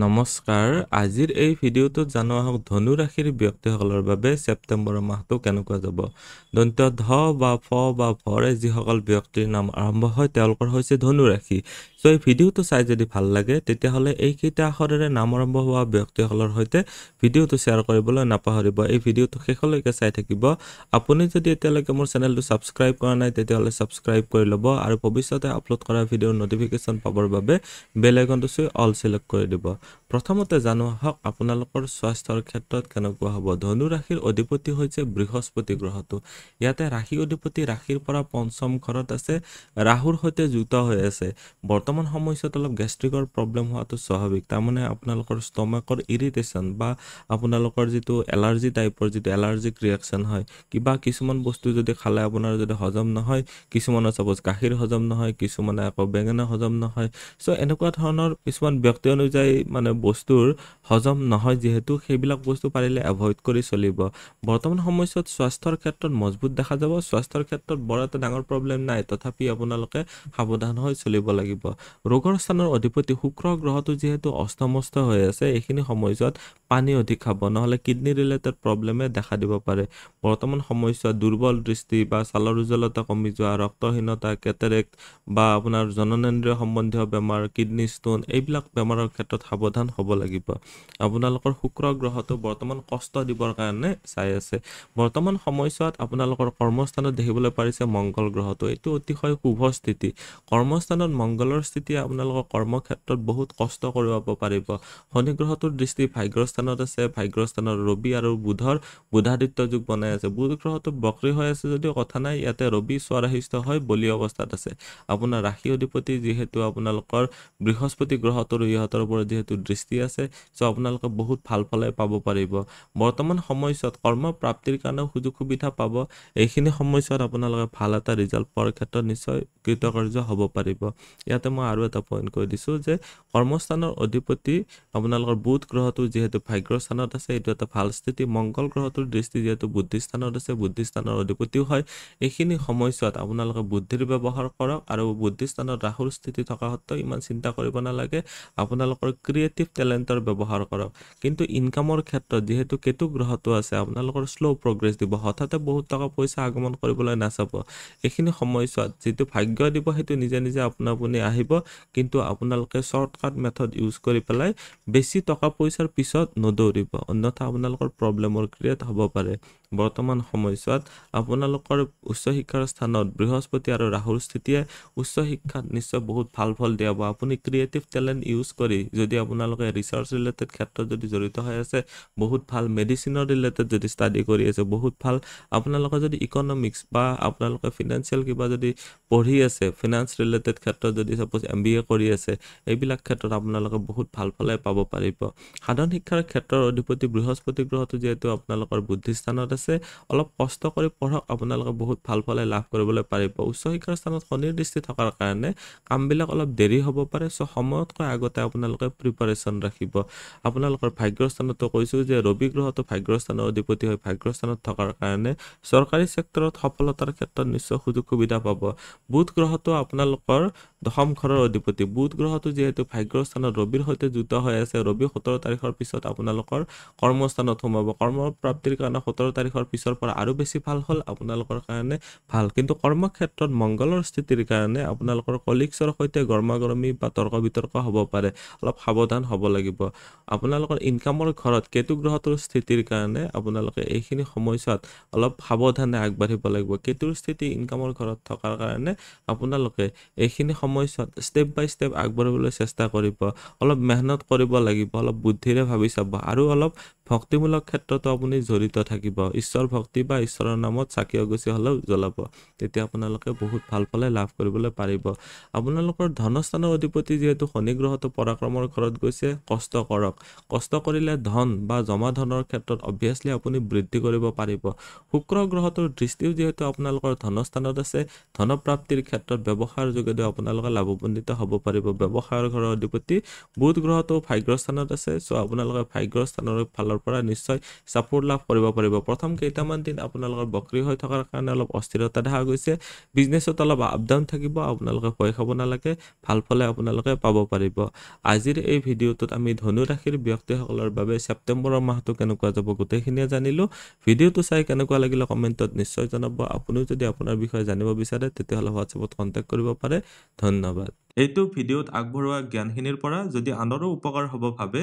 নমস্কাৰ আজিৰ এই ভিডিঅ'টোত জানো আহক ধনু ৰাশিৰ ব্যক্তিসকলৰ বাবে ছেপ্টেম্বৰ মাহটো কেনেকুৱা যাব দন্ত ধ বা ফ বা ফৰে যিসকল ব্যক্তিৰ নাম আৰম্ভ হয় তেওঁলোকৰ হৈছে ধনু ৰাশি চ' এই ভিডিঅ'টো চাই যদি ভাল লাগে তেতিয়াহ'লে এইকেইটা আখৰেৰে নাম আৰম্ভ হোৱা ব্যক্তিসকলৰ সৈতে ভিডিঅ'টো শ্বেয়াৰ কৰিবলৈ নাপাহৰিব এই ভিডিঅ'টো শেষলৈকে চাই থাকিব আপুনি যদি এতিয়ালৈকে মোৰ চেনেলটো ছাবস্ক্ৰাইব কৰা নাই তেতিয়াহ'লে ছাবস্ক্ৰাইব কৰি ল'ব আৰু ভৱিষ্যতে আপলোড কৰা ভিডিঅ'ৰ নটিফিকেশ্যন পাবৰ বাবে বেলেগ চুই অল ছিলেক্ট কৰি দিব প্ৰথমতে জানো আহক আপোনালোকৰ স্বাস্থ্যৰ ক্ষেত্ৰত কেনেকুৱা হ'ব ধনু ৰাশিৰ অধিপতি হৈছে বৃহস্পতি গ্ৰহটো ইয়াতে ৰাশি অধিপতি ৰাশিৰ পৰা পঞ্চম ঘৰত আছে ৰাহুৰ সৈতে যুক্ত হৈ আছে বৰ্তমান সময়ছোৱাত অলপ গেষ্ট্ৰিকৰ প্ৰব্লেম হোৱাটো স্বাভাৱিক তাৰমানে আপোনালোকৰ ষ্টমেকৰ ইৰিটেশ্যন বা আপোনালোকৰ যিটো এলাৰ্জি টাইপৰ যিটো এলাৰ্জিক ৰিয়েকশ্যন হয় কিবা কিছুমান বস্তু যদি খালে আপোনাৰ যদি হজম নহয় কিছুমানৰ চাপ'জ গাখীৰ হজম নহয় কিছুমানে আকৌ বেঙেনা হজম নহয় চ' এনেকুৱা ধৰণৰ কিছুমান ব্যক্তি অনুযায়ী মানে বস্তুৰ হজম নহয় যিহেতু সেইবিলাক বস্তু পাৰিলে এভইড কৰি চলিব বৰ্তমান সময়ছোৱাত স্বাস্থ্যৰ ক্ষেত্ৰত মজবুত দেখা যাব স্বাস্থ্যৰ ক্ষেত্ৰত বৰ এটা ডাঙৰ প্ৰব্লেম নাই তথাপি আপোনালোকে সাৱধান হৈ চলিব লাগিব ৰোগৰ স্থানৰ অধিপতি শুক্ৰ গ্ৰহটো যিহেতু অস্তমস্ত হৈ আছে এইখিনি সময়ছোৱাত পানী অধিক খাব নহ'লে কিডনী ৰিলেটেড প্ৰব্লেমে দেখা দিব পাৰে বৰ্তমান সময়ছোৱাত দুৰ্বল দৃষ্টি বা ছালৰ উজ্জ্বলতা কমি যোৱা ৰক্তহীনতা কেটেৰেক্ট বা আপোনাৰ জননেন্দ্ৰীয় সম্বন্ধীয় বেমাৰ কিডনী ষ্টোন এইবিলাক বেমাৰৰ ক্ষেত্ৰত সাৱ সাৱধান হ'ব লাগিব আপোনালোকৰ শুক্ৰ গ্ৰহটো বৰ্তমান কষ্ট দিবৰ কাৰণে চাই আছে বৰ্তমান সময়ছোৱাত আপোনালোকৰ কৰ্মস্থানত দেখিবলৈ পাৰিছে মংগল গ্ৰহটো এইটো অতিশয় শুভ স্থিতি কৰ্মস্থানত মংগলৰ স্থিতিয়ে আপোনালোকৰ কৰ্মক্ষেত্ৰত বহুত কষ্ট কৰিব পাৰিব শনি গ্ৰহটোৰ দৃষ্টি ভাগ্যৰ স্থানত আছে ভাগ্যৰ স্থানত ৰবি আৰু বুধৰ বুধাদিত্য যুগ বনাই আছে বুধ গ্ৰহটো বক্ৰী হৈ আছে যদিও কথা নাই ইয়াতে ৰবি স্বৰাহিষ্ট হৈ বলি অৱস্থাত আছে আপোনাৰ ৰাশি অধিপতি যিহেতু আপোনালোকৰ বৃহস্পতি গ্ৰহটোৰ ইহঁতৰ ওপৰত যিহেতু যিটো দৃষ্টি আছে চ' আপোনালোকে বহুত ভাল ফলে পাব পাৰিব বৰ্তমান সময়ছোৱাত কৰ্ম প্ৰাপ্তিৰ কাৰণেও সুযোগ সুবিধা পাব এইখিনি সময়ছোৱাত আপোনালোকে ভাল এটা ৰিজাল্ট পোৱাৰ ক্ষেত্ৰত নিশ্চয় কৃতকাৰ্য হ'ব পাৰিব ইয়াতে মই আৰু এটা পইণ্ট কৈ দিছোঁ যে কৰ্মস্থানৰ অধিপতি আপোনালোকৰ বুধ গ্ৰহটো যিহেতু ভাগ্য স্থানত আছে এইটো এটা ভাল স্থিতি মংগল গ্ৰহটোৰ দৃষ্টি যিহেতু বুদ্ধি স্থানত আছে বুদ্ধি স্থানৰ অধিপতিও হয় এইখিনি সময়ছোৱাত আপোনালোকে বুদ্ধিৰ ব্যৱহাৰ কৰক আৰু বুদ্ধি স্থানত ৰাহুৰ স্থিতি থকা সত্ত্বেও ইমান চিন্তা কৰিব নালাগে আপোনালোকৰ ক্ৰিয়েটিভ টেলেণ্টৰ ব্যৱহাৰ কৰক কিন্তু ইনকামৰ ক্ষেত্ৰত যিহেতু কেতু গ্ৰহটো আছে আপোনালোকৰ শ্ল' প্ৰগ্ৰেছ দিব হঠাতে বহুত টকা পইচা আগমন কৰিবলৈ নাচাব এইখিনি সময়ছোৱাত যিটো ভাগ্য দিব সেইটো নিজে নিজে আপোনাপুনি আহিব কিন্তু আপোনালোকে শ্বৰ্টকাট মেথড ইউজ কৰি পেলাই বেছি টকা পইচাৰ পিছত নদৌৰিব অন্যথা আপোনালোকৰ প্ৰব্লেমৰ ক্ৰিয়েট হ'ব পাৰে বৰ্তমান সময়ছোৱাত আপোনালোকৰ উচ্চ শিক্ষাৰ স্থানত বৃহস্পতি আৰু ৰাহুৰ স্থিতিয়ে উচ্চ শিক্ষাত নিশ্চয় বহুত ভাল ফল দিয়াব আপুনি ক্ৰিয়েটিভ টেলেণ্ট ইউজ কৰি যদি আপোনালোকে ৰিচাৰ্চ ৰিলেটেড ক্ষেত্ৰত যদি জড়িত হৈ আছে বহুত ভাল মেডিচিনৰ ৰিলেটেড যদি ষ্টাডি কৰি আছে বহুত ভাল আপোনালোকে যদি ইকনমিক্স বা আপোনালোকে ফিনেন্সিয়েল কিবা যদি পঢ়ি আছে ফিনেন্স ৰিলেটেড ক্ষেত্ৰত যদি চাপ'জ এম বি এ কৰি আছে এইবিলাক ক্ষেত্ৰত আপোনালোকে বহুত ভাল ফলে পাব পাৰিব সাধাৰণ শিক্ষাৰ ক্ষেত্ৰৰ অধিপতি বৃহস্পতি গ্ৰহটো যিহেতু আপোনালোকৰ বুদ্ধিস্থানত আছে আছে অলপ কষ্ট কৰি পঢ়ক আপোনালোকে বহুত ভাল ফলে লাভ কৰিবলৈ পাৰিব উচ্চ শিক্ষাৰ স্থানত সনিৰ্দিষ্টি থকাৰ কাৰণে কামবিলাক অলপ দেৰি হ'ব পাৰে চ' সময়তকৈ আগতে আপোনালোকে প্ৰিপাৰেশ্যন ৰাখিব আপোনালোকৰ ভাগ্যস্থানতো কৈছোঁ যে ৰবি গ্ৰহটো ভাগ্যস্থানৰ অধিপতি হৈ ভাগ্যস্থানত থকাৰ কাৰণে চৰকাৰী ছেক্টৰত সফলতাৰ ক্ষেত্ৰত নিশ্চয় সুযোগ সুবিধা পাব বুধ গ্ৰহটো আপোনালোকৰ দশম ঘৰৰ অধিপতি বুধ গ্ৰহটো যিহেতু ভাগ্য স্থানত ৰবিৰ সৈতে যুত হৈ আছে ৰবি সোতৰ তাৰিখৰ পিছত আপোনালোকৰ কৰ্মস্থানত সোমাব কৰ্মপ্ৰাপ্তিৰ কাৰণে সোতৰ তাৰিখ তাৰিখৰ পিছৰ পৰা আৰু বেছি ভাল হ'ল আপোনালোকৰ কাৰণে ভাল কিন্তু কৰ্মক্ষেত্ৰত মংগলৰ স্থিতিৰ কাৰণে আপোনালোকৰ কলিগছৰ সৈতে গৰমা গৰমি বা তৰ্ক বিতৰ্ক হ'ব পাৰে অলপ সাৱধান হ'ব লাগিব আপোনালোকৰ ইনকামৰ ঘৰত কেতু গ্ৰহটোৰ স্থিতিৰ কাৰণে আপোনালোকে এইখিনি সময়ছোৱাত অলপ সাৱধানে আগবাঢ়িব লাগিব কেতুৰ স্থিতি ইনকামৰ ঘৰত থকাৰ কাৰণে আপোনালোকে এইখিনি সময়ছোৱাত ষ্টেপ বাই ষ্টেপ আগবাঢ়িবলৈ চেষ্টা কৰিব অলপ মেহনত কৰিব লাগিব অলপ বুদ্ধিৰে ভাবি চাব আৰু অলপ ভক্তিমূলক ক্ষেত্ৰতো আপুনি জড়িত থাকিব ঈশ্বৰ ভক্তি বা ঈশ্বৰৰ নামত চাকি অগুচি হ'লেও জ্বলাব তেতিয়া আপোনালোকে বহুত ভাল ফলে লাভ কৰিবলৈ পাৰিব আপোনালোকৰ ধনস্থানৰ অধিপতি যিহেতু শনি গ্ৰহটো পৰাক্ৰমৰ ঘৰত গৈছে কষ্ট কৰক কষ্ট কৰিলে ধন বা জমা ধনৰ ক্ষেত্ৰত অভিয়াছলি আপুনি বৃদ্ধি কৰিব পাৰিব শুক্ৰ গ্ৰহটোৰ দৃষ্টিও যিহেতু আপোনালোকৰ ধনস্থানত আছে ধনপ্ৰাপ্তিৰ ক্ষেত্ৰত ব্যৱসায়ৰ যোগেদি আপোনালোকে লাভৱান্বিত হ'ব পাৰিব ব্যৱসায়ৰ ঘৰৰ অধিপতি বুধ গ্ৰহটো ভাগ্যস্থানত আছে চ' আপোনালোকে ভাগ্যস্থানৰ স্থানৰ ফালৰ ফালৰ পৰা নিশ্চয় ছাপোৰ্ট লাভ কৰিব পাৰিব প্ৰথম কেইটামান দিন আপোনালোকৰ বক্ৰী হৈ থকাৰ কাৰণে অলপ অস্থিৰতা দেখা গৈছে বিজনেছত অলপ আপ ডাউন থাকিব আপোনালোকে ভয় খাব নালাগে ভাল ফলে আপোনালোকে পাব পাৰিব আজিৰ এই ভিডিঅ'টোত আমি ধনুৰাশিৰ ব্যক্তিসকলৰ বাবে ছেপ্টেম্বৰৰ মাহটো কেনেকুৱা যাব গোটেইখিনিয়ে জানিলোঁ ভিডিঅ'টো চাই কেনেকুৱা লাগিলে কমেণ্টত নিশ্চয় জনাব আপুনিও যদি আপোনাৰ বিষয়ে জানিব বিচাৰে তেতিয়াহ'লে হোৱাটছএপত কণ্টেক্ট কৰিব পাৰে ধন্যবাদ এইটো ভিডিঅ'ত আগবঢ়োৱা জ্ঞানখিনিৰ পৰা যদি আনৰো উপকাৰ হ'ব ভাবে